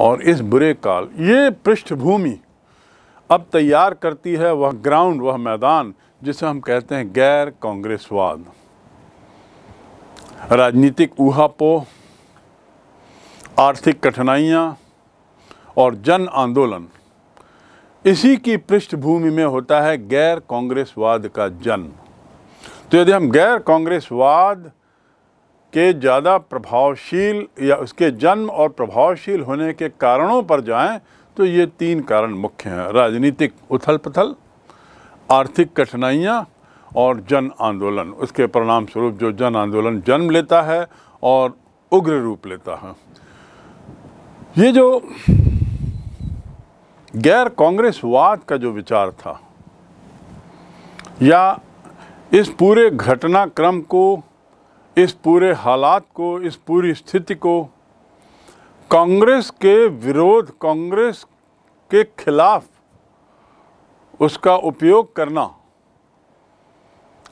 और इस बुरे काल ये पृष्ठभूमि अब तैयार करती है वह ग्राउंड वह मैदान जिसे हम कहते हैं गैर कांग्रेसवाद राजनीतिक ऊहापोह आर्थिक कठिनाइयाँ और जन आंदोलन इसी की पृष्ठभूमि में होता है गैर कांग्रेसवाद का जन्म तो यदि हम गैर कांग्रेसवाद के ज़्यादा प्रभावशील या उसके जन्म और प्रभावशील होने के कारणों पर जाएं तो ये तीन कारण मुख्य हैं राजनीतिक उथल पथल आर्थिक कठिनाइयाँ और जन आंदोलन उसके परिणाम स्वरूप जो जन आंदोलन जन्म लेता है और उग्र रूप लेता है ये जो गैर कांग्रेसवाद का जो विचार था या इस पूरे घटनाक्रम को इस पूरे हालात को इस पूरी स्थिति को कांग्रेस के विरोध कांग्रेस के खिलाफ उसका उपयोग करना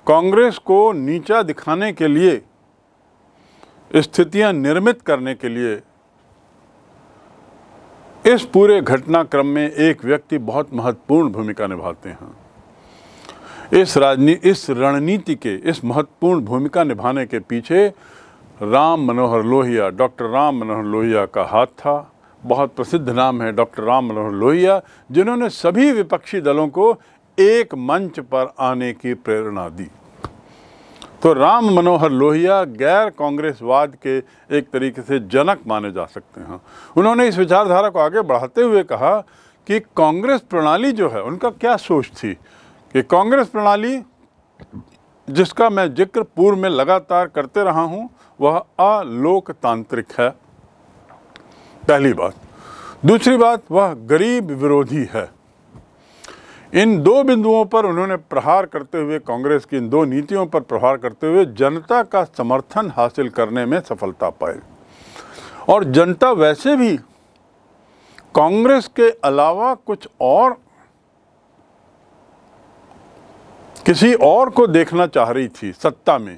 कांग्रेस को नीचा दिखाने के लिए स्थितियां निर्मित करने के लिए इस पूरे घटनाक्रम में एक व्यक्ति बहुत महत्वपूर्ण भूमिका निभाते हैं इस राजनीति इस रणनीति के इस महत्वपूर्ण भूमिका निभाने के पीछे राम मनोहर लोहिया डॉक्टर राम मनोहर लोहिया का हाथ था बहुत प्रसिद्ध नाम है डॉक्टर राम मनोहर लोहिया जिन्होंने सभी विपक्षी दलों को एक मंच पर आने की प्रेरणा दी तो राम मनोहर लोहिया गैर कांग्रेसवाद के एक तरीके से जनक माने जा सकते हैं उन्होंने इस विचारधारा को आगे बढ़ाते हुए कहा कि कांग्रेस प्रणाली जो है उनका क्या सोच थी कि कांग्रेस प्रणाली जिसका मैं जिक्र पूर्व में लगातार करते रहा हूं वह अलोकतांत्रिक है पहली बात दूसरी बात वह गरीब विरोधी है इन दो बिंदुओं पर उन्होंने प्रहार करते हुए कांग्रेस की इन दो नीतियों पर प्रहार करते हुए जनता का समर्थन हासिल करने में सफलता पाई और जनता वैसे भी कांग्रेस के अलावा कुछ और किसी और को देखना चाह रही थी सत्ता में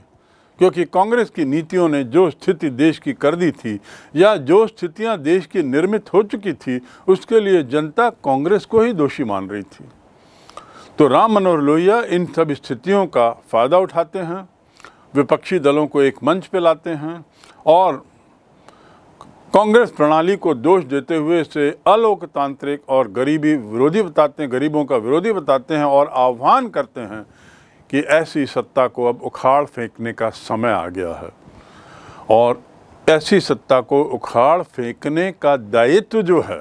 क्योंकि कांग्रेस की नीतियों ने जो स्थिति देश की कर दी थी या जो स्थितियां देश की निर्मित हो चुकी थी उसके लिए जनता कांग्रेस को ही दोषी मान रही थी तो राम मनोहर लोहिया इन सब स्थितियों का फ़ायदा उठाते हैं विपक्षी दलों को एक मंच पर लाते हैं और कांग्रेस प्रणाली को दोष देते हुए इसे अलोकतांत्रिक और गरीबी विरोधी बताते हैं गरीबों का विरोधी बताते हैं और आह्वान करते हैं कि ऐसी सत्ता को अब उखाड़ फेंकने का समय आ गया है और ऐसी सत्ता को उखाड़ फेंकने का दायित्व जो है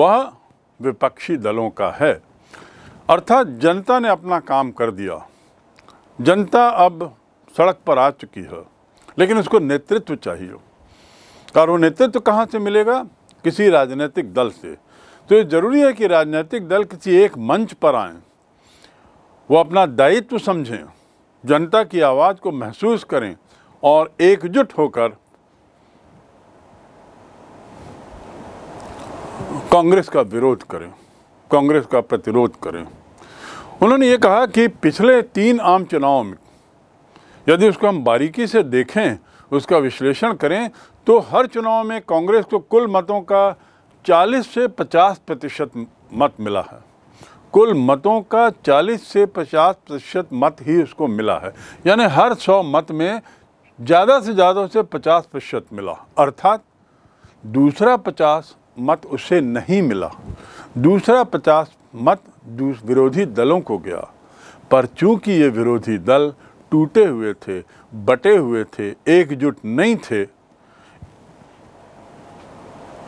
वह विपक्षी दलों का है अर्थात जनता ने अपना काम कर दिया जनता अब सड़क पर आ चुकी है लेकिन उसको नेतृत्व चाहिए और वो नेतृत्व कहाँ से मिलेगा किसी राजनीतिक दल से तो ये ज़रूरी है कि राजनीतिक दल किसी एक मंच पर आएँ वो अपना दायित्व समझें जनता की आवाज़ को महसूस करें और एकजुट होकर कांग्रेस का विरोध करें कांग्रेस का प्रतिरोध करें उन्होंने ये कहा कि पिछले तीन आम चुनाव में यदि उसको हम बारीकी से देखें उसका विश्लेषण करें तो हर चुनाव में कांग्रेस को कुल मतों का 40 से 50 प्रतिशत मत मिला है कुल मतों का 40 से 50 प्रतिशत मत ही उसको मिला है यानी हर 100 मत में ज़्यादा से ज़्यादा उसे 50 प्रतिशत मिला अर्थात दूसरा 50 मत उसे नहीं मिला दूसरा 50 मत विरोधी दलों को गया पर चूंकि ये विरोधी दल टूटे हुए थे बटे हुए थे एकजुट नहीं थे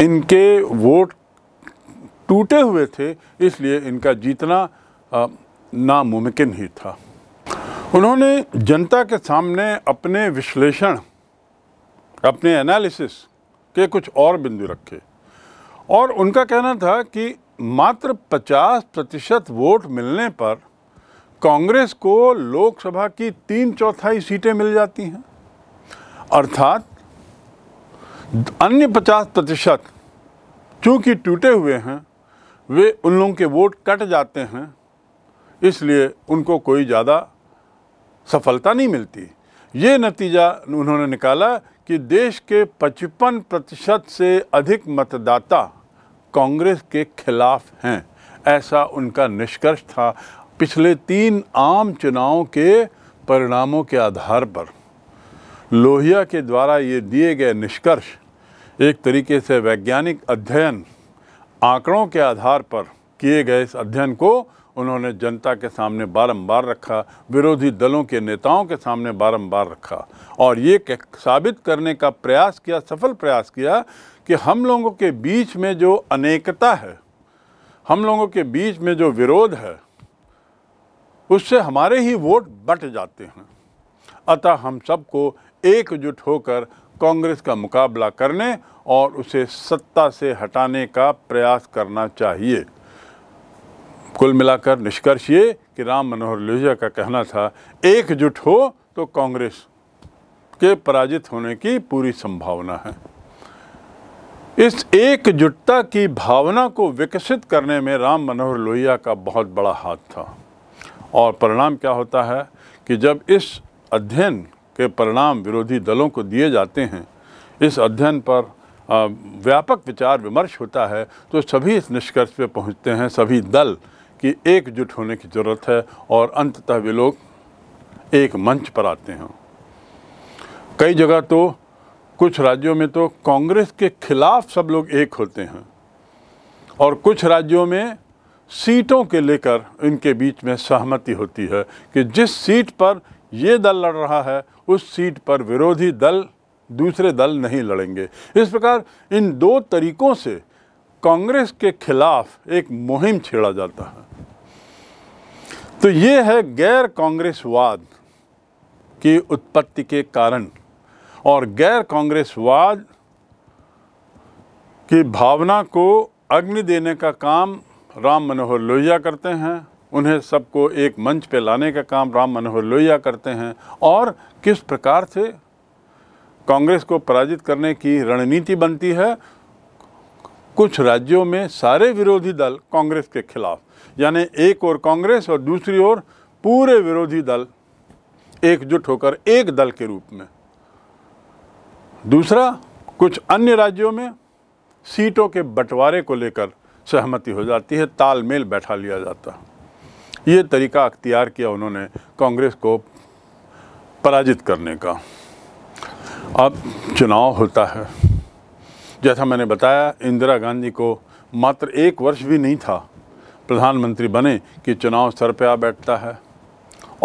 इनके वोट टूटे हुए थे इसलिए इनका जीतना नामुमकिन ही था उन्होंने जनता के सामने अपने विश्लेषण अपने एनालिसिस के कुछ और बिंदु रखे और उनका कहना था कि मात्र 50 प्रतिशत वोट मिलने पर कांग्रेस को लोकसभा की तीन चौथाई सीटें मिल जाती हैं अर्थात अन्य 50 प्रतिशत चूँकि टूटे हुए हैं वे उन लोगों के वोट कट जाते हैं इसलिए उनको कोई ज़्यादा सफलता नहीं मिलती ये नतीजा उन्होंने निकाला कि देश के 55 प्रतिशत से अधिक मतदाता कांग्रेस के खिलाफ हैं ऐसा उनका निष्कर्ष था पिछले तीन आम चुनाव के परिणामों के आधार पर लोहिया के द्वारा ये दिए गए निष्कर्ष एक तरीके से वैज्ञानिक अध्ययन आंकड़ों के आधार पर किए गए इस अध्ययन को उन्होंने जनता के सामने बारंबार रखा विरोधी दलों के नेताओं के सामने बारंबार रखा और ये साबित करने का प्रयास किया सफल प्रयास किया कि हम लोगों के बीच में जो अनेकता है हम लोगों के बीच में जो विरोध है उससे हमारे ही वोट बट जाते हैं अतः हम सबको एकजुट होकर कांग्रेस का मुकाबला करने और उसे सत्ता से हटाने का प्रयास करना चाहिए कुल मिलाकर निष्कर्ष ये कि राम मनोहर लोहिया का कहना था एकजुट हो तो कांग्रेस के पराजित होने की पूरी संभावना है इस एकजुटता की भावना को विकसित करने में राम मनोहर लोहिया का बहुत बड़ा हाथ था और परिणाम क्या होता है कि जब इस अध्ययन के परिणाम विरोधी दलों को दिए जाते हैं इस अध्ययन पर व्यापक विचार विमर्श होता है तो सभी इस निष्कर्ष पर पहुंचते हैं सभी दल की एकजुट होने की ज़रूरत है और अंततः वे लोग एक मंच पर आते हैं कई जगह तो कुछ राज्यों में तो कांग्रेस के खिलाफ सब लोग एक होते हैं और कुछ राज्यों में सीटों के लेकर इनके बीच में सहमति होती है कि जिस सीट पर ये दल लड़ रहा है उस सीट पर विरोधी दल दूसरे दल नहीं लड़ेंगे इस प्रकार इन दो तरीकों से कांग्रेस के खिलाफ एक मुहिम छेड़ा जाता है तो ये है गैर कांग्रेसवाद की उत्पत्ति के कारण और गैर कांग्रेसवाद की भावना को अग्नि देने का काम राम मनोहर लोहिया करते हैं उन्हें सबको एक मंच पे लाने का काम राम मनोहर लोहिया करते हैं और किस प्रकार से कांग्रेस को पराजित करने की रणनीति बनती है कुछ राज्यों में सारे विरोधी दल कांग्रेस के खिलाफ यानी एक और कांग्रेस और दूसरी ओर पूरे विरोधी दल एकजुट होकर एक दल के रूप में दूसरा कुछ अन्य राज्यों में सीटों के बंटवारे को लेकर सहमति हो जाती है तालमेल बैठा लिया जाता है ये तरीका अख्तियार किया उन्होंने कांग्रेस को पराजित करने का अब चुनाव होता है जैसा मैंने बताया इंदिरा गांधी को मात्र एक वर्ष भी नहीं था प्रधानमंत्री बने कि चुनाव सर पे आ बैठता है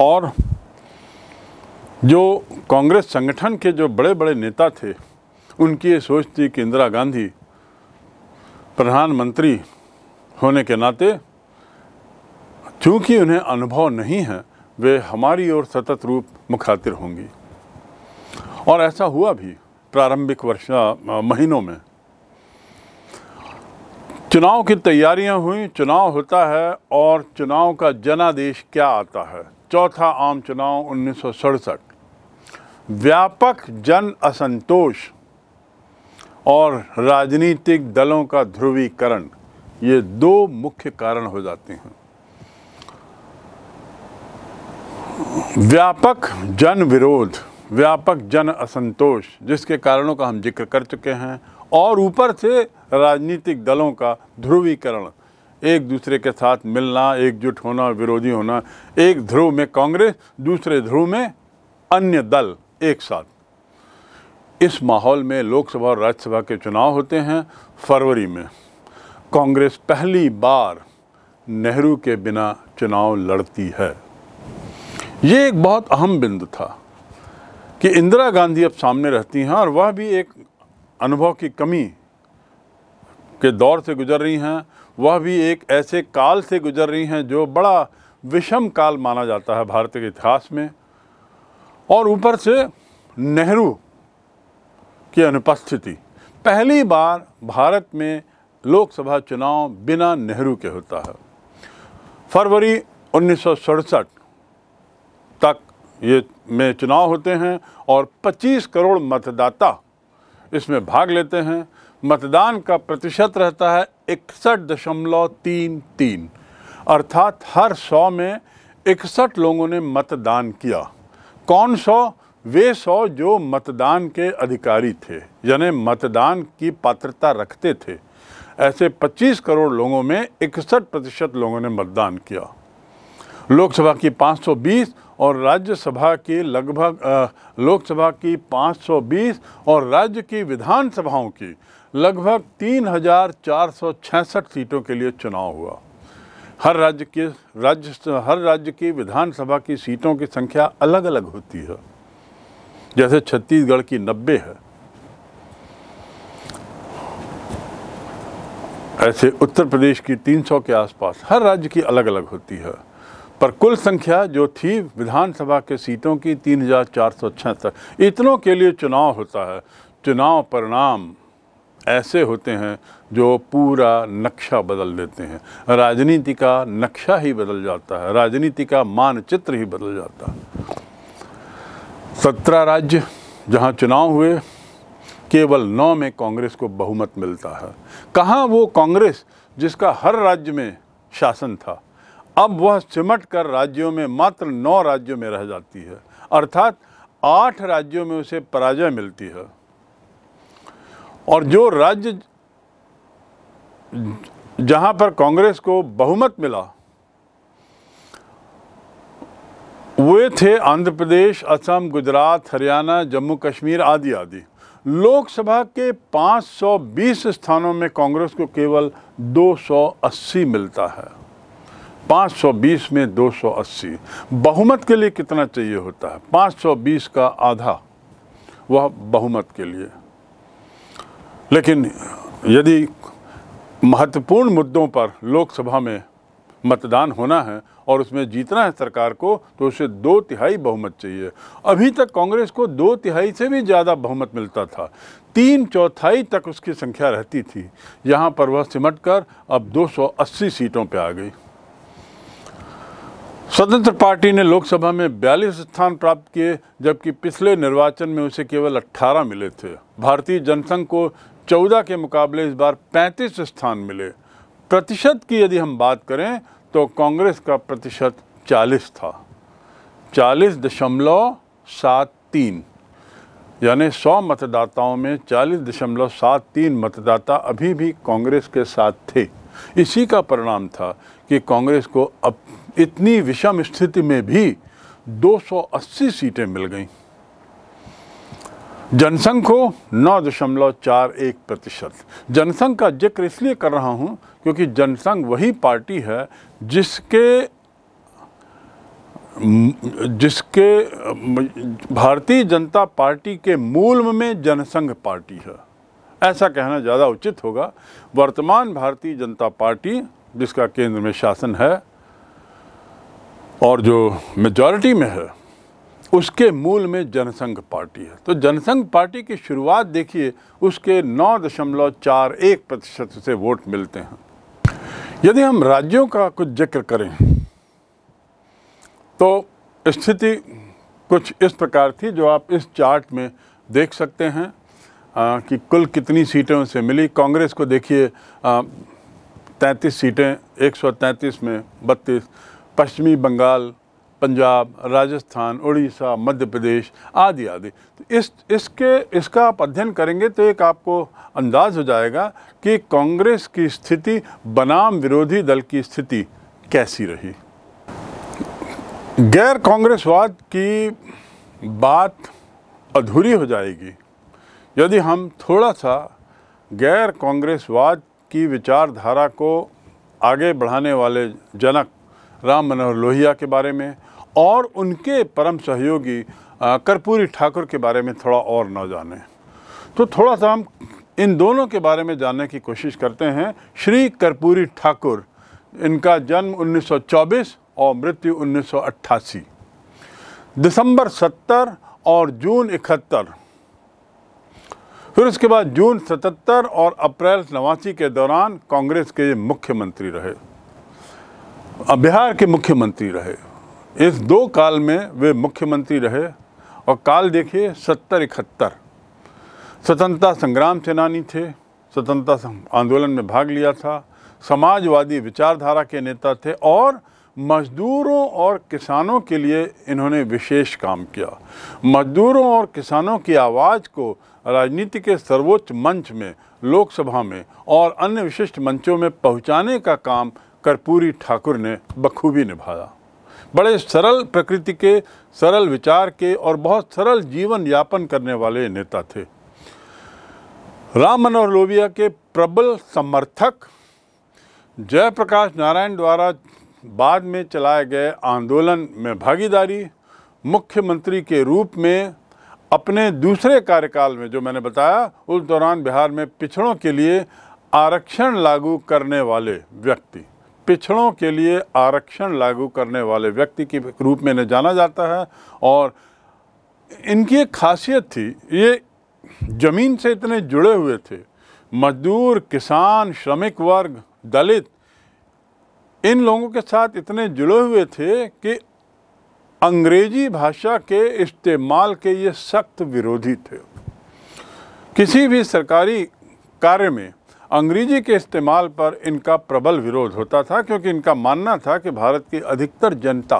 और जो कांग्रेस संगठन के जो बड़े बड़े नेता थे उनकी ये सोच थी कि इंदिरा गांधी प्रधानमंत्री होने के नाते क्योंकि उन्हें अनुभव नहीं है वे हमारी ओर सतत रूप मुखातिर होंगी और ऐसा हुआ भी प्रारंभिक वर्षा महीनों में चुनाव की तैयारियां हुई चुनाव होता है और चुनाव का जनादेश क्या आता है चौथा आम चुनाव उन्नीस व्यापक जन असंतोष और राजनीतिक दलों का ध्रुवीकरण ये दो मुख्य कारण हो जाते हैं व्यापक जन विरोध व्यापक जन असंतोष जिसके कारणों का हम जिक्र कर चुके हैं और ऊपर से राजनीतिक दलों का ध्रुवीकरण एक दूसरे के साथ मिलना एकजुट होना विरोधी होना एक ध्रुव में कांग्रेस दूसरे ध्रुव में अन्य दल एक साथ इस माहौल में लोकसभा और राज्यसभा के चुनाव होते हैं फरवरी में कांग्रेस पहली बार नेहरू के बिना चुनाव लड़ती है ये एक बहुत अहम बिंदु था कि इंदिरा गांधी अब सामने रहती हैं और वह भी एक अनुभव की कमी के दौर से गुजर रही हैं वह भी एक ऐसे काल से गुजर रही हैं जो बड़ा विषम काल माना जाता है भारत के इतिहास में और ऊपर से नेहरू की अनुपस्थिति पहली बार भारत में लोकसभा चुनाव बिना नेहरू के होता है फरवरी उन्नीस तक ये में चुनाव होते हैं और 25 करोड़ मतदाता इसमें भाग लेते हैं मतदान का प्रतिशत रहता है इकसठ दशमलव तीन तीन अर्थात हर सौ में इकसठ लोगों ने मतदान किया कौन सौ वे सौ जो मतदान के अधिकारी थे यानी मतदान की पात्रता रखते थे ऐसे 25 करोड़ लोगों में इकसठ प्रतिशत लोगों ने मतदान किया लोकसभा की 520 और राज्यसभा की लगभग लोकसभा की 520 और राज्य की विधानसभाओं की लगभग तीन सीटों के लिए चुनाव हुआ हर राज्य के राज्य हर राज्य की विधानसभा की सीटों की संख्या अलग अलग होती है जैसे छत्तीसगढ़ की 90 है ऐसे उत्तर प्रदेश की 300 के आसपास हर राज्य की अलग अलग होती है पर कुल संख्या जो थी विधानसभा के सीटों की तीन हज़ार चार सौ इतनों के लिए चुनाव होता है चुनाव परिणाम ऐसे होते हैं जो पूरा नक्शा बदल देते हैं राजनीति का नक्शा ही बदल जाता है राजनीति का मानचित्र ही बदल जाता है सत्रह राज्य जहां चुनाव हुए केवल नौ में कांग्रेस को बहुमत मिलता है कहाँ वो कांग्रेस जिसका हर राज्य में शासन था अब वह सिमट कर राज्यों में मात्र नौ राज्यों में रह जाती है अर्थात आठ राज्यों में उसे पराजय मिलती है और जो राज्य जहां पर कांग्रेस को बहुमत मिला वे थे आंध्र प्रदेश असम गुजरात हरियाणा जम्मू कश्मीर आदि आदि लोकसभा के 520 स्थानों में कांग्रेस को केवल 280 मिलता है 520 में 280 बहुमत के लिए कितना चाहिए होता है 520 का आधा वह बहुमत के लिए लेकिन यदि महत्वपूर्ण मुद्दों पर लोकसभा में मतदान होना है और उसमें जीतना है सरकार को तो उसे दो तिहाई बहुमत चाहिए अभी तक कांग्रेस को दो तिहाई से भी ज़्यादा बहुमत मिलता था तीन चौथाई तक उसकी संख्या रहती थी यहाँ पर वह सिमट कर अब 280 सीटों पर आ गई स्वतंत्र पार्टी ने लोकसभा में 42 स्थान प्राप्त किए जबकि पिछले निर्वाचन में उसे केवल 18 मिले थे भारतीय जनसंघ को 14 के मुकाबले इस बार 35 स्थान मिले प्रतिशत की यदि हम बात करें तो कांग्रेस का प्रतिशत 40 था चालीस दशमलव सात तीन यानी सौ मतदाताओं में चालीस दशमलव सात तीन मतदाता अभी भी कांग्रेस के साथ थे इसी का परिणाम था कि कांग्रेस को अब इतनी विषम स्थिति में भी 280 सीटें मिल गईं जनसंघ को नौ दशमलव चार एक प्रतिशत जनसंघ का जिक्र इसलिए कर रहा हूं क्योंकि जनसंघ वही पार्टी है जिसके जिसके भारतीय जनता पार्टी के मूल में जनसंघ पार्टी है ऐसा कहना ज़्यादा उचित होगा वर्तमान भारतीय जनता पार्टी जिसका केंद्र में शासन है और जो मेजॉरिटी में है उसके मूल में जनसंघ पार्टी है तो जनसंघ पार्टी की शुरुआत देखिए उसके नौ दशमलव चार एक प्रतिशत से वोट मिलते हैं यदि हम राज्यों का कुछ जिक्र करें तो स्थिति कुछ इस प्रकार थी जो आप इस चार्ट में देख सकते हैं आ, कि कुल कितनी सीटें उसे मिली कांग्रेस को देखिए तैंतीस सीटें 133 में बत्तीस पश्चिमी बंगाल पंजाब राजस्थान उड़ीसा मध्य प्रदेश आदि आदि तो इस इसके इसका आप अध्ययन करेंगे तो एक आपको अंदाज हो जाएगा कि कांग्रेस की स्थिति बनाम विरोधी दल की स्थिति कैसी रही गैर कांग्रेसवाद की बात अधूरी हो जाएगी यदि हम थोड़ा सा गैर कांग्रेसवाद की विचारधारा को आगे बढ़ाने वाले जनक राम मनोहर लोहिया के बारे में और उनके परम सहयोगी कर्पूरी ठाकुर के बारे में थोड़ा और ना जाने तो थोड़ा सा हम इन दोनों के बारे में जानने की कोशिश करते हैं श्री कर्पूरी ठाकुर इनका जन्म 1924 और मृत्यु 1988 दिसंबर 70 और जून इकहत्तर फिर उसके बाद जून 77 और अप्रैल नवासी के दौरान कांग्रेस के मुख्यमंत्री रहे बिहार के मुख्यमंत्री रहे इस दो काल में वे मुख्यमंत्री रहे और काल देखिए सत्तर इकहत्तर स्वतंत्रता संग्राम सेनानी थे स्वतंत्रता आंदोलन में भाग लिया था समाजवादी विचारधारा के नेता थे और मजदूरों और किसानों के लिए इन्होंने विशेष काम किया मजदूरों और किसानों की आवाज़ को राजनीति के सर्वोच्च मंच में लोकसभा में और अन्य विशिष्ट मंचों में पहुंचाने का काम कर्पूरी ठाकुर ने बखूबी निभाया बड़े सरल प्रकृति के सरल विचार के और बहुत सरल जीवन यापन करने वाले नेता थे राम मनोहर लोबिया के प्रबल समर्थक जयप्रकाश नारायण द्वारा बाद में चलाए गए आंदोलन में भागीदारी मुख्यमंत्री के रूप में अपने दूसरे कार्यकाल में जो मैंने बताया उस दौरान बिहार में पिछड़ों के लिए आरक्षण लागू करने वाले व्यक्ति पिछड़ों के लिए आरक्षण लागू करने वाले व्यक्ति के रूप में इन्हें जाना जाता है और इनकी एक खासियत थी ये ज़मीन से इतने जुड़े हुए थे मजदूर किसान श्रमिक वर्ग दलित इन लोगों के साथ इतने जुड़े हुए थे कि अंग्रेजी भाषा के इस्तेमाल के ये सख्त विरोधी थे किसी भी सरकारी कार्य में अंग्रेजी के इस्तेमाल पर इनका प्रबल विरोध होता था क्योंकि इनका मानना था कि भारत की अधिकतर जनता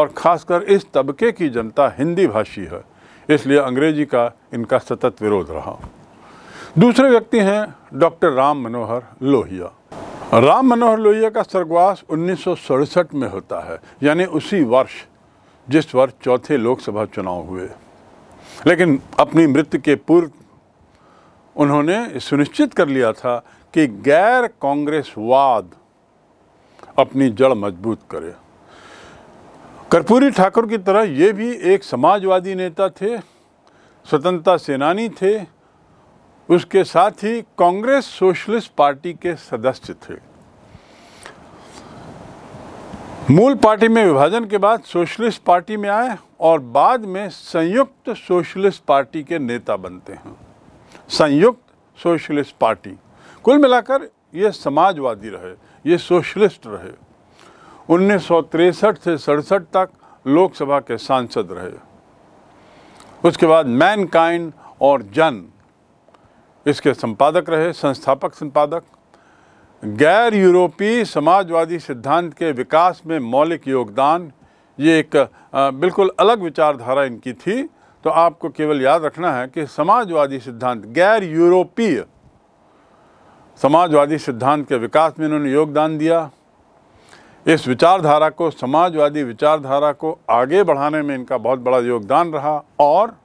और ख़ासकर इस तबके की जनता हिंदी भाषी है इसलिए अंग्रेजी का इनका सतत विरोध रहा दूसरे व्यक्ति हैं डॉक्टर राम मनोहर लोहिया राम मनोहर लोहिया का स्वर्गवास उन्नीस में होता है यानी उसी वर्ष जिस वर्ष चौथे लोकसभा चुनाव हुए लेकिन अपनी मृत्यु के पूर्व उन्होंने सुनिश्चित कर लिया था कि गैर कांग्रेसवाद अपनी जड़ मजबूत करे कर्पूरी ठाकुर की तरह ये भी एक समाजवादी नेता थे स्वतंत्रता सेनानी थे उसके साथ ही कांग्रेस सोशलिस्ट पार्टी के सदस्य थे मूल पार्टी में विभाजन के बाद सोशलिस्ट पार्टी में आए और बाद में संयुक्त सोशलिस्ट पार्टी के नेता बनते हैं संयुक्त सोशलिस्ट पार्टी कुल मिलाकर ये समाजवादी रहे ये सोशलिस्ट रहे उन्नीस से सड़सठ तक लोकसभा के सांसद रहे उसके बाद मैनकाइंड और जन इसके संपादक रहे संस्थापक संपादक गैर यूरोपीय समाजवादी सिद्धांत के विकास में मौलिक योगदान ये एक बिल्कुल अलग विचारधारा इनकी थी तो आपको केवल याद रखना है कि समाजवादी सिद्धांत गैर यूरोपीय समाजवादी सिद्धांत के विकास में इन्होंने योगदान दिया इस विचारधारा को समाजवादी विचारधारा को आगे बढ़ाने में इनका बहुत बड़ा योगदान रहा और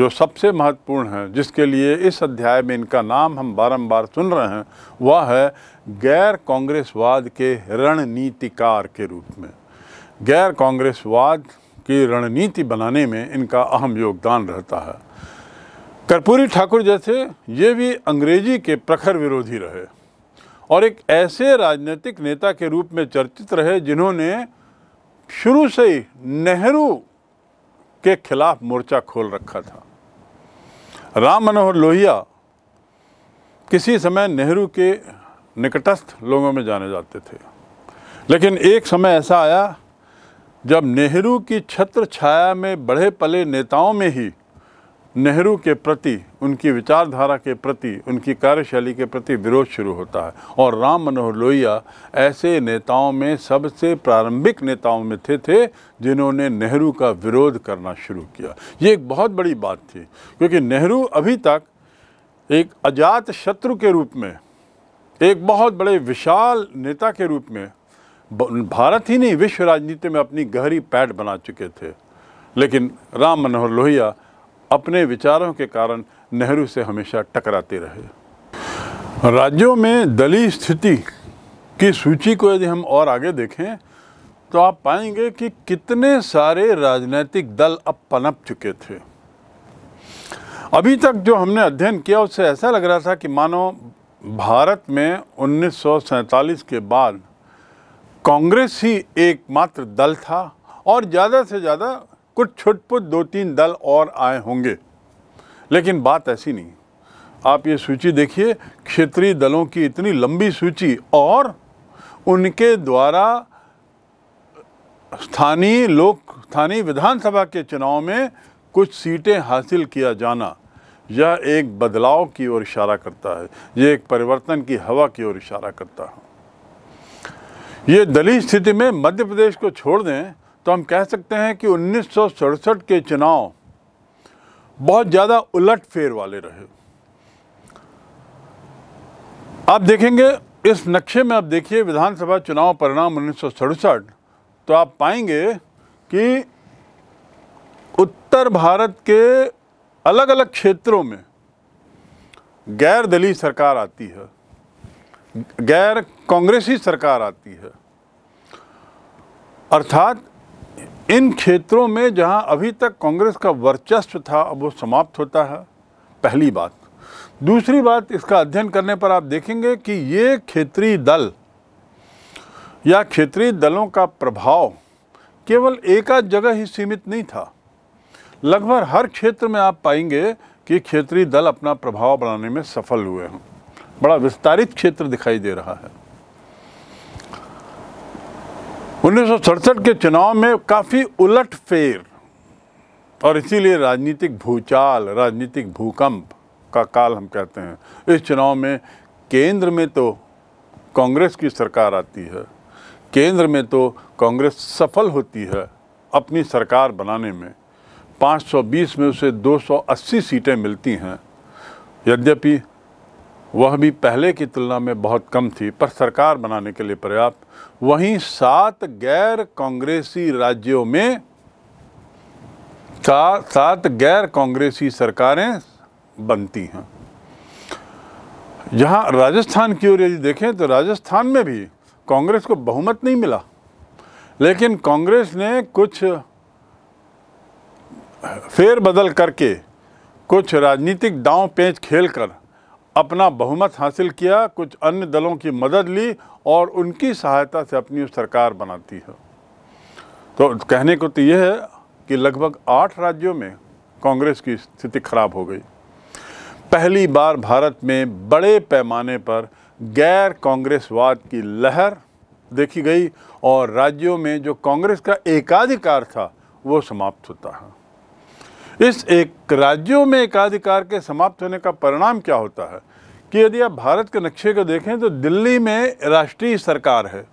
जो सबसे महत्वपूर्ण है जिसके लिए इस अध्याय में इनका नाम हम बारंबार सुन रहे हैं वह है गैर कांग्रेसवाद के रणनीतिकार के रूप में गैर कांग्रेसवाद की रणनीति बनाने में इनका अहम योगदान रहता है कर्पूरी ठाकुर जैसे ये भी अंग्रेजी के प्रखर विरोधी रहे और एक ऐसे राजनीतिक नेता के रूप में चर्चित रहे जिन्होंने शुरू से ही नेहरू के खिलाफ मोर्चा खोल रखा था राम मनोहर लोहिया किसी समय नेहरू के निकटस्थ लोगों में जाने जाते थे लेकिन एक समय ऐसा आया जब नेहरू की छत्र छाया में बढ़े पले नेताओं में ही नेहरू के प्रति उनकी विचारधारा के प्रति उनकी कार्यशैली के प्रति विरोध शुरू होता है और राम मनोहर लोहिया ऐसे नेताओं में सबसे प्रारंभिक नेताओं में थे थे जिन्होंने नेहरू का विरोध करना शुरू किया ये एक बहुत बड़ी बात थी क्योंकि नेहरू अभी तक एक अजात शत्रु के रूप में एक बहुत बड़े विशाल नेता के रूप में भारत ही नहीं विश्व राजनीति में अपनी गहरी पैठ बना चुके थे लेकिन राम मनोहर लोहिया अपने विचारों के कारण नेहरू से हमेशा टकराते रहे राज्यों में दली स्थिति की सूची को यदि हम और आगे देखें तो आप पाएंगे कि कितने सारे राजनीतिक दल अब पनप चुके थे अभी तक जो हमने अध्ययन किया उससे ऐसा लग रहा था कि मानो भारत में उन्नीस के बाद कांग्रेस ही एकमात्र दल था और ज़्यादा से ज़्यादा कुछ छुटपुट दो तीन दल और आए होंगे लेकिन बात ऐसी नहीं आप ये सूची देखिए क्षेत्रीय दलों की इतनी लंबी सूची और उनके द्वारा स्थानीय लोक स्थानीय विधानसभा के चुनाव में कुछ सीटें हासिल किया जाना यह एक बदलाव की ओर इशारा करता है यह एक परिवर्तन की हवा की ओर इशारा करता है ये दली स्थिति में मध्य प्रदेश को छोड़ दें तो हम कह सकते हैं कि उन्नीस के चुनाव बहुत ज़्यादा उलट फेर वाले रहे आप देखेंगे इस नक्शे में आप देखिए विधानसभा चुनाव परिणाम उन्नीस तो आप पाएंगे कि उत्तर भारत के अलग अलग क्षेत्रों में गैर दलीय सरकार आती है गैर कांग्रेसी सरकार आती है अर्थात इन क्षेत्रों में जहां अभी तक कांग्रेस का वर्चस्व था अब वो समाप्त होता है पहली बात दूसरी बात इसका अध्ययन करने पर आप देखेंगे कि ये क्षेत्रीय दल या क्षेत्रीय दलों का प्रभाव केवल एकाध जगह ही सीमित नहीं था लगभग हर क्षेत्र में आप पाएंगे कि क्षेत्रीय दल अपना प्रभाव बढ़ाने में सफल हुए हैं बड़ा विस्तारित क्षेत्र दिखाई दे रहा है उन्नीस के चुनाव में काफ़ी उलट फेर और इसीलिए राजनीतिक भूचाल राजनीतिक भूकंप का काल हम कहते हैं इस चुनाव में केंद्र में तो कांग्रेस की सरकार आती है केंद्र में तो कांग्रेस सफल होती है अपनी सरकार बनाने में 520 में उसे 280 सीटें मिलती हैं यद्यपि वह भी पहले की तुलना में बहुत कम थी पर सरकार बनाने के लिए पर्याप्त वहीं सात गैर कांग्रेसी राज्यों में सात गैर कांग्रेसी सरकारें बनती हैं जहां राजस्थान की ओर यदि देखें तो राजस्थान में भी कांग्रेस को बहुमत नहीं मिला लेकिन कांग्रेस ने कुछ फेरबदल करके कुछ राजनीतिक दांव पेंच खेलकर अपना बहुमत हासिल किया कुछ अन्य दलों की मदद ली और उनकी सहायता से अपनी सरकार बनाती है तो कहने को तो यह है कि लगभग आठ राज्यों में कांग्रेस की स्थिति खराब हो गई पहली बार भारत में बड़े पैमाने पर गैर कांग्रेसवाद की लहर देखी गई और राज्यों में जो कांग्रेस का एकाधिकार था वो समाप्त होता है इस एक राज्यों में एकाधिकार के समाप्त होने का परिणाम क्या होता है कि यदि आप भारत के नक्शे को देखें तो दिल्ली में राष्ट्रीय सरकार है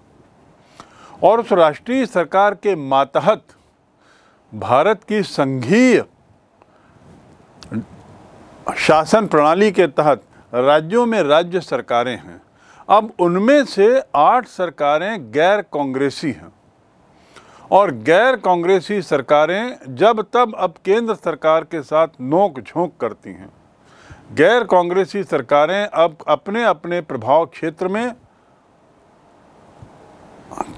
और उस राष्ट्रीय सरकार के मातहत भारत की संघीय शासन प्रणाली के तहत राज्यों में राज्य सरकारें हैं अब उनमें से आठ सरकारें गैर कांग्रेसी हैं और गैर कांग्रेसी सरकारें जब तब अब केंद्र सरकार के साथ नोक झोंक करती हैं गैर कांग्रेसी सरकारें अब अपने अपने प्रभाव क्षेत्र में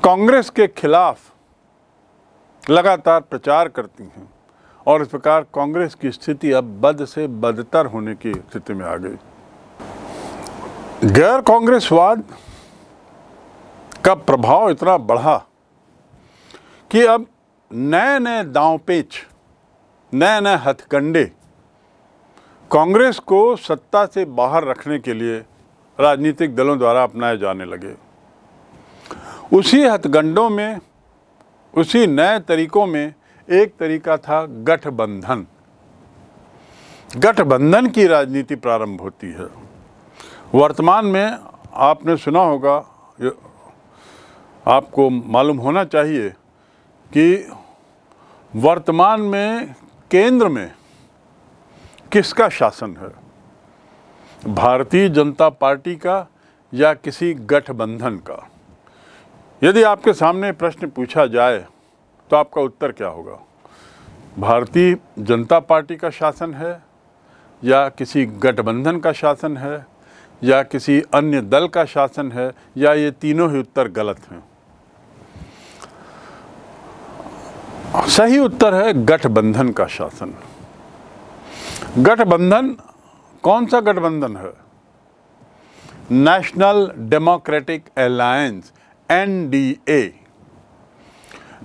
कांग्रेस के खिलाफ लगातार प्रचार करती हैं और इस प्रकार कांग्रेस की स्थिति अब बद से बदतर होने की स्थिति में आ गई गैर कांग्रेसवाद का प्रभाव इतना बढ़ा कि अब नए नए दाव पेच नए नए हथकंडे कांग्रेस को सत्ता से बाहर रखने के लिए राजनीतिक दलों द्वारा अपनाए जाने लगे उसी हथगंडों में उसी नए तरीकों में एक तरीका था गठबंधन गठबंधन की राजनीति प्रारंभ होती है वर्तमान में आपने सुना होगा आपको मालूम होना चाहिए कि वर्तमान में केंद्र में किसका शासन है भारतीय जनता पार्टी का या किसी गठबंधन का यदि आपके सामने प्रश्न पूछा जाए तो आपका उत्तर क्या होगा भारतीय जनता पार्टी का शासन है या किसी गठबंधन का शासन है या किसी अन्य दल का शासन है या ये तीनों ही उत्तर गलत हैं सही उत्तर है गठबंधन का शासन गठबंधन कौन सा गठबंधन है National Democratic Alliance NDA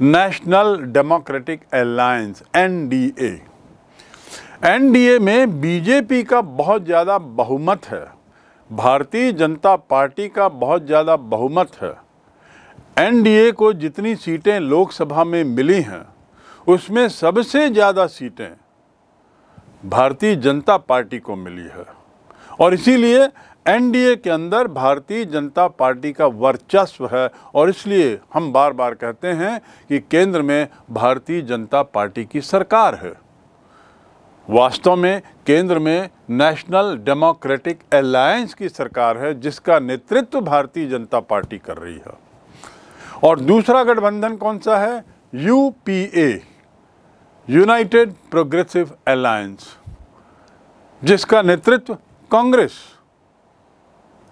National Democratic Alliance NDA NDA में बीजेपी का बहुत ज़्यादा बहुमत है भारतीय जनता पार्टी का बहुत ज़्यादा बहुमत है एनडीए को जितनी सीटें लोकसभा में मिली हैं उसमें सबसे ज़्यादा सीटें भारतीय जनता पार्टी को मिली है और इसीलिए एनडीए के अंदर भारतीय जनता पार्टी का वर्चस्व है और इसलिए हम बार बार कहते हैं कि केंद्र में भारतीय जनता पार्टी की सरकार है वास्तव में केंद्र में नेशनल डेमोक्रेटिक अलायंस की सरकार है जिसका नेतृत्व भारतीय जनता पार्टी कर रही है और दूसरा गठबंधन कौन सा है यूपीए यूनाइटेड प्रोग्रेसिव अलायंस जिसका नेतृत्व कांग्रेस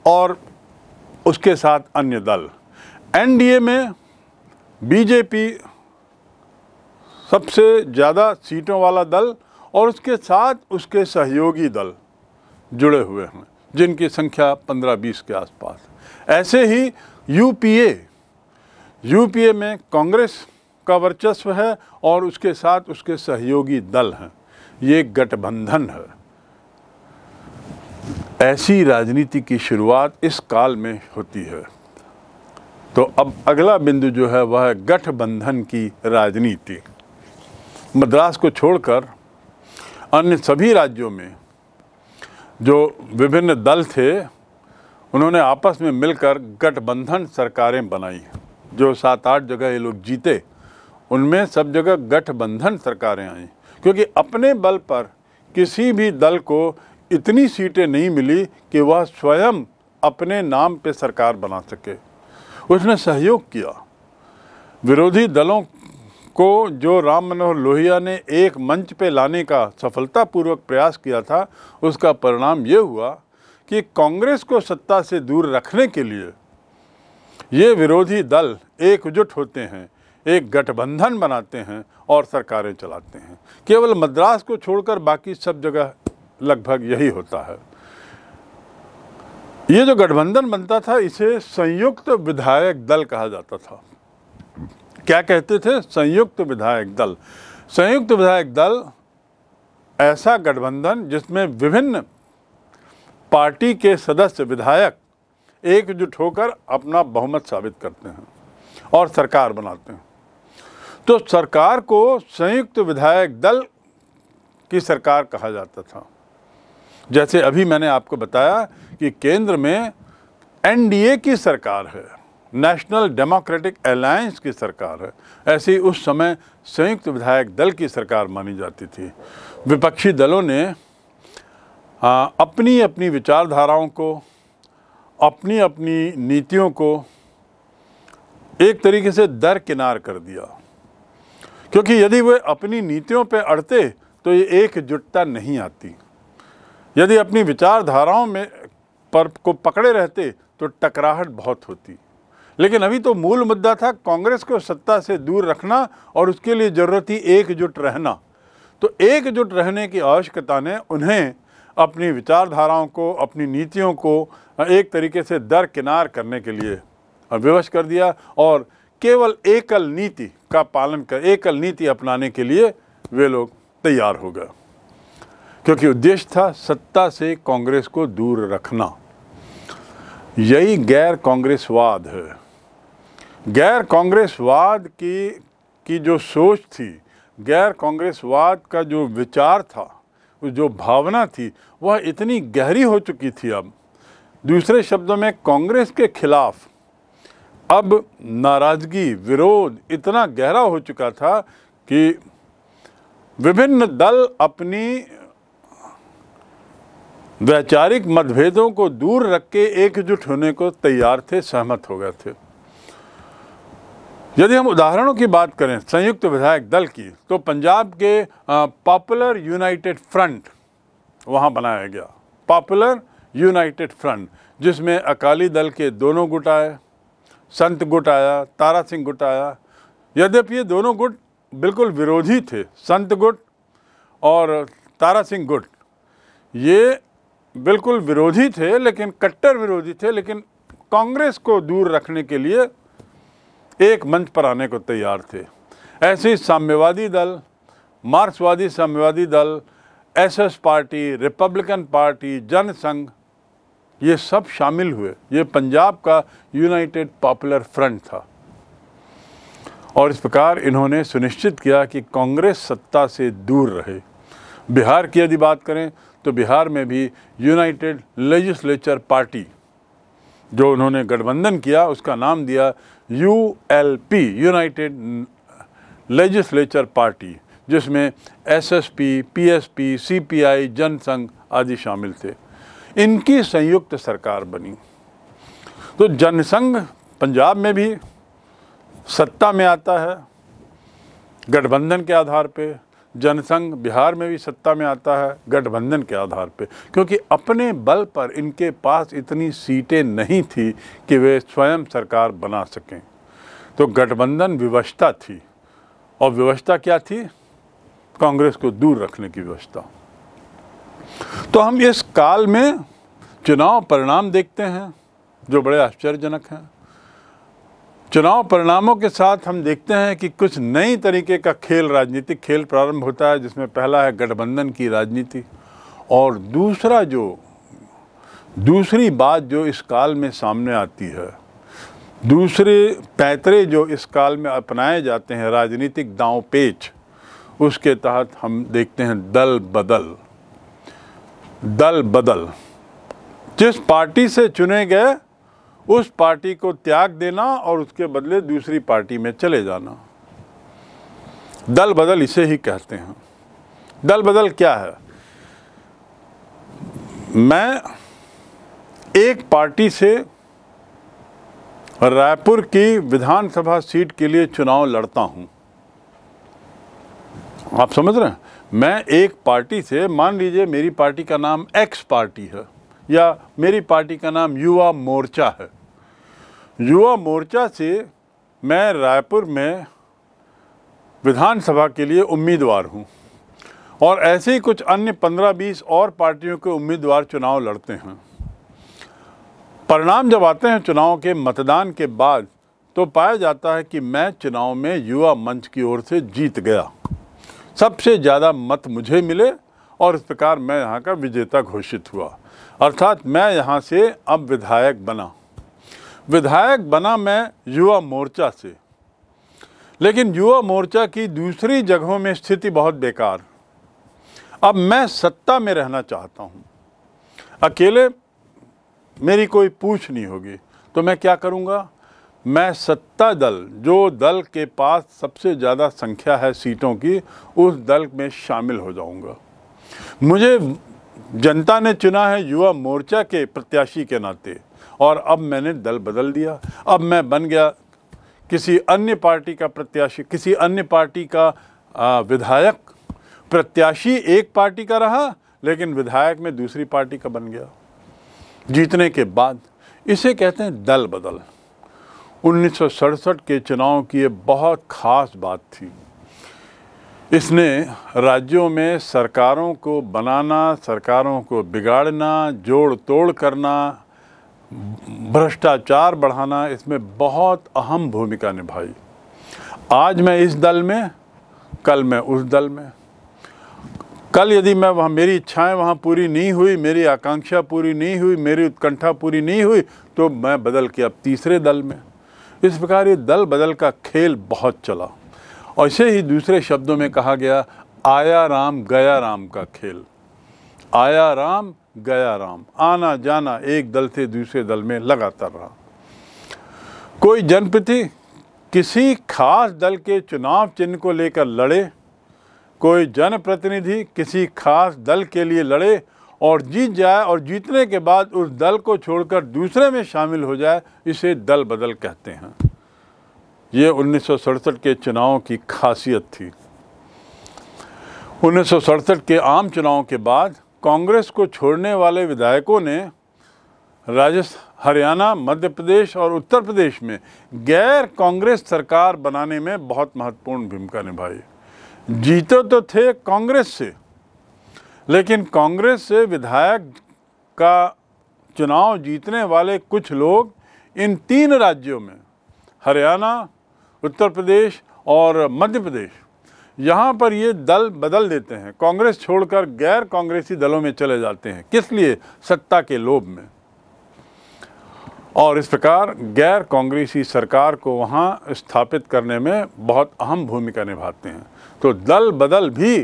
और उसके साथ अन्य दल एनडीए में बीजेपी सबसे ज़्यादा सीटों वाला दल और उसके साथ उसके सहयोगी दल जुड़े हुए हैं जिनकी संख्या 15-20 के आसपास ऐसे ही यूपीए यूपीए में कांग्रेस का वर्चस्व है और उसके साथ उसके सहयोगी दल हैं ये गठबंधन है ऐसी राजनीति की शुरुआत इस काल में होती है तो अब अगला बिंदु जो है वह है गठबंधन की राजनीति मद्रास को छोड़कर अन्य सभी राज्यों में जो विभिन्न दल थे उन्होंने आपस में मिलकर गठबंधन सरकारें बनाई जो सात आठ जगह ये लोग जीते उनमें सब जगह गठबंधन सरकारें आई क्योंकि अपने बल पर किसी भी दल को इतनी सीटें नहीं मिली कि वह स्वयं अपने नाम पे सरकार बना सके उसने सहयोग किया विरोधी दलों को जो राम मनोहर लोहिया ने एक मंच पे लाने का सफलतापूर्वक प्रयास किया था उसका परिणाम ये हुआ कि कांग्रेस को सत्ता से दूर रखने के लिए ये विरोधी दल एकजुट होते हैं एक गठबंधन बनाते हैं और सरकारें चलाते हैं केवल मद्रास को छोड़कर बाकी सब जगह लगभग यही होता है ये जो गठबंधन बनता था इसे संयुक्त विधायक दल कहा जाता था क्या कहते थे संयुक्त विधायक दल संयुक्त विधायक दल ऐसा गठबंधन जिसमें विभिन्न पार्टी के सदस्य विधायक एकजुट होकर अपना बहुमत साबित करते हैं और सरकार बनाते हैं तो सरकार को संयुक्त विधायक दल की सरकार कहा जाता था जैसे अभी मैंने आपको बताया कि केंद्र में एनडीए की सरकार है नेशनल डेमोक्रेटिक अलायंस की सरकार है ऐसी उस समय संयुक्त विधायक दल की सरकार मानी जाती थी विपक्षी दलों ने आ, अपनी अपनी विचारधाराओं को अपनी अपनी नीतियों को एक तरीके से दरकिनार कर दिया क्योंकि यदि वे अपनी नीतियों पर अड़ते तो ये एकजुटता नहीं आती यदि अपनी विचारधाराओं में पर को पकड़े रहते तो टकराहट बहुत होती लेकिन अभी तो मूल मुद्दा था कांग्रेस को सत्ता से दूर रखना और उसके लिए ज़रूरत ही एकजुट रहना तो एकजुट रहने की आवश्यकता ने उन्हें अपनी विचारधाराओं को अपनी नीतियों को एक तरीके से दरकिनार करने के लिए विवश कर दिया और केवल एकल नीति का पालन कर एकल नीति अपनाने के लिए वे लोग तैयार हो गए क्योंकि उद्देश्य था सत्ता से कांग्रेस को दूर रखना यही गैर कांग्रेसवाद है गैर कांग्रेसवाद की की जो सोच थी गैर कांग्रेसवाद का जो विचार था जो भावना थी वह इतनी गहरी हो चुकी थी अब दूसरे शब्दों में कांग्रेस के खिलाफ अब नाराज़गी विरोध इतना गहरा हो चुका था कि विभिन्न दल अपनी वैचारिक मतभेदों को दूर रख के एकजुट होने को तैयार थे सहमत हो गए थे यदि हम उदाहरणों की बात करें संयुक्त विधायक दल की तो पंजाब के पॉपुलर यूनाइटेड फ्रंट वहाँ बनाया गया पॉपुलर यूनाइटेड फ्रंट जिसमें अकाली दल के दोनों गुट आए संत गुट आया तारा सिंह गुट आया यद्यपि ये दोनों गुट बिल्कुल विरोधी थे संत गुट और तारा सिंह गुट ये बिल्कुल विरोधी थे लेकिन कट्टर विरोधी थे लेकिन कांग्रेस को दूर रखने के लिए एक मंच पर आने को तैयार थे ऐसे साम्यवादी दल मार्क्सवादी साम्यवादी दल SS party Republican party Jansangh ये सब शामिल हुए ये पंजाब का यूनाइटेड पॉपुलर फ्रंट था और इस प्रकार इन्होंने सुनिश्चित किया कि कांग्रेस सत्ता से दूर रहे बिहार की यदि बात करें तो बिहार में भी यूनाइटेड लेजिस्लेचर पार्टी जो उन्होंने गठबंधन किया उसका नाम दिया U L P United Legislature party जिसमें S S P P S P C P I Jansangh आदि शामिल थे इनकी संयुक्त सरकार बनी तो जनसंघ पंजाब में भी सत्ता में आता है गठबंधन के आधार पे जनसंघ बिहार में भी सत्ता में आता है गठबंधन के आधार पे क्योंकि अपने बल पर इनके पास इतनी सीटें नहीं थी कि वे स्वयं सरकार बना सकें तो गठबंधन व्यवस्था थी और व्यवस्था क्या थी कांग्रेस को दूर रखने की व्यवस्था तो हम इस काल में चुनाव परिणाम देखते हैं जो बड़े आश्चर्यजनक हैं चुनाव परिणामों के साथ हम देखते हैं कि कुछ नई तरीके का खेल राजनीतिक खेल प्रारंभ होता है जिसमें पहला है गठबंधन की राजनीति और दूसरा जो दूसरी बात जो इस काल में सामने आती है दूसरे पैतरे जो इस काल में अपनाए जाते हैं राजनीतिक दाव पेच उसके तहत हम देखते हैं दल बदल दल बदल जिस पार्टी से चुने गए उस पार्टी को त्याग देना और उसके बदले दूसरी पार्टी में चले जाना दल बदल इसे ही कहते हैं दल बदल क्या है मैं एक पार्टी से रायपुर की विधानसभा सीट के लिए चुनाव लड़ता हूं आप समझ रहे हैं मैं एक पार्टी से मान लीजिए मेरी पार्टी का नाम एक्स पार्टी है या मेरी पार्टी का नाम युवा मोर्चा है युवा मोर्चा से मैं रायपुर में विधानसभा के लिए उम्मीदवार हूँ और ऐसे ही कुछ अन्य पंद्रह बीस और पार्टियों के उम्मीदवार चुनाव लड़ते हैं परिणाम जब आते हैं चुनाव के मतदान के बाद तो पाया जाता है कि मैं चुनाव में युवा मंच की ओर से जीत गया सबसे ज़्यादा मत मुझे मिले और इस प्रकार मैं यहाँ का विजेता घोषित हुआ अर्थात मैं यहाँ से अब विधायक बना विधायक बना मैं युवा मोर्चा से लेकिन युवा मोर्चा की दूसरी जगहों में स्थिति बहुत बेकार अब मैं सत्ता में रहना चाहता हूँ अकेले मेरी कोई पूछ नहीं होगी तो मैं क्या करूँगा मैं सत्ता दल जो दल के पास सबसे ज़्यादा संख्या है सीटों की उस दल में शामिल हो जाऊंगा मुझे जनता ने चुना है युवा मोर्चा के प्रत्याशी के नाते और अब मैंने दल बदल दिया अब मैं बन गया किसी अन्य पार्टी का प्रत्याशी किसी अन्य पार्टी का विधायक प्रत्याशी एक पार्टी का रहा लेकिन विधायक में दूसरी पार्टी का बन गया जीतने के बाद इसे कहते हैं दल बदल उन्नीस के चुनाव की ये बहुत ख़ास बात थी इसने राज्यों में सरकारों को बनाना सरकारों को बिगाड़ना जोड़ तोड़ करना भ्रष्टाचार बढ़ाना इसमें बहुत अहम भूमिका निभाई आज मैं इस दल में कल मैं उस दल में कल यदि मैं वहाँ मेरी इच्छाएं वहाँ पूरी नहीं हुई मेरी आकांक्षा पूरी नहीं हुई मेरी उत्कंठा पूरी नहीं हुई तो मैं बदल के अब तीसरे दल में इस प्रकार ये दल बदल का खेल बहुत चला और इसे ही दूसरे शब्दों में कहा गया आया राम गया राम का खेल आया राम गया राम आना जाना एक दल से दूसरे दल में लगातार रहा कोई जनप्रति किसी खास दल के चुनाव चिन्ह को लेकर लड़े कोई जनप्रतिनिधि किसी खास दल के लिए लड़े और जीत जाए और जीतने के बाद उस दल को छोड़कर दूसरे में शामिल हो जाए इसे दल बदल कहते हैं ये उन्नीस के चुनावों की खासियत थी उन्नीस के आम चुनाव के बाद कांग्रेस को छोड़ने वाले विधायकों ने राजस्थान हरियाणा मध्य प्रदेश और उत्तर प्रदेश में गैर कांग्रेस सरकार बनाने में बहुत महत्वपूर्ण भूमिका निभाई जीते तो थे कांग्रेस से लेकिन कांग्रेस से विधायक का चुनाव जीतने वाले कुछ लोग इन तीन राज्यों में हरियाणा उत्तर प्रदेश और मध्य प्रदेश यहाँ पर ये दल बदल देते हैं कांग्रेस छोड़कर गैर कांग्रेसी दलों में चले जाते हैं किस लिए सत्ता के लोभ में और इस प्रकार गैर कांग्रेसी सरकार को वहाँ स्थापित करने में बहुत अहम भूमिका निभाते हैं तो दल बदल भी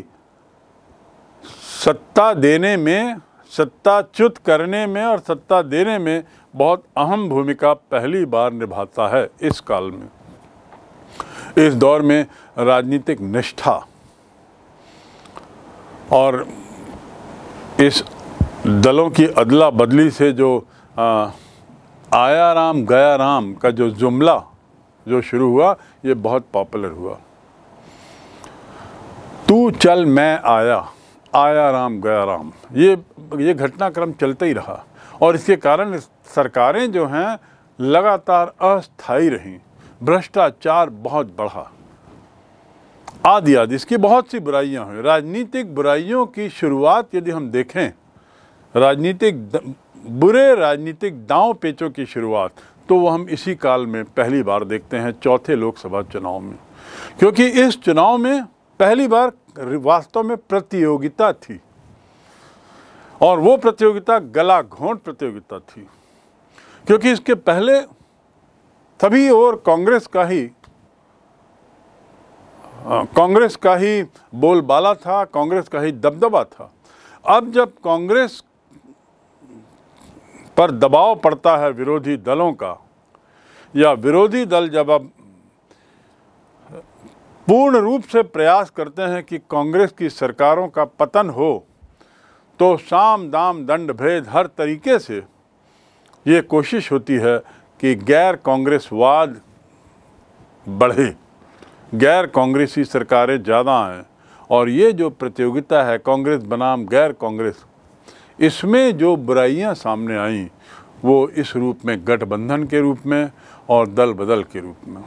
सत्ता देने में सत्ताच्युत करने में और सत्ता देने में बहुत अहम भूमिका पहली बार निभाता है इस काल में इस दौर में राजनीतिक निष्ठा और इस दलों की अदला बदली से जो आया राम गया राम का जो जुमला जो शुरू हुआ ये बहुत पॉपुलर हुआ तू चल मैं आया आया राम गया राम ये ये घटनाक्रम चलता ही रहा और इसके कारण सरकारें जो हैं लगातार अस्थाई रहीं भ्रष्टाचार बहुत बढ़ा आदि आदि इसकी बहुत सी बुराइयां हुई राजनीतिक बुराइयों की शुरुआत यदि हम देखें राजनीतिक बुरे राजनीतिक दाव पेचों की शुरुआत तो वो हम इसी काल में पहली बार देखते हैं चौथे लोकसभा चुनाव में क्योंकि इस चुनाव में पहली बार वास्तव में प्रतियोगिता थी और वो प्रतियोगिता गला घोंट प्रतियोगिता थी क्योंकि इसके पहले सभी और कांग्रेस का ही कांग्रेस का ही बोलबाला था कांग्रेस का ही दबदबा था अब जब कांग्रेस पर दबाव पड़ता है विरोधी दलों का या विरोधी दल जब अब पूर्ण रूप से प्रयास करते हैं कि कांग्रेस की सरकारों का पतन हो तो साम दाम दंड भेद हर तरीके से ये कोशिश होती है कि गैर कांग्रेसवाद बढ़े गैर कांग्रेसी सरकारें ज़्यादा आएँ और ये जो प्रतियोगिता है कांग्रेस बनाम गैर कांग्रेस इसमें जो बुराइयां सामने आईं वो इस रूप में गठबंधन के रूप में और दल बदल के रूप में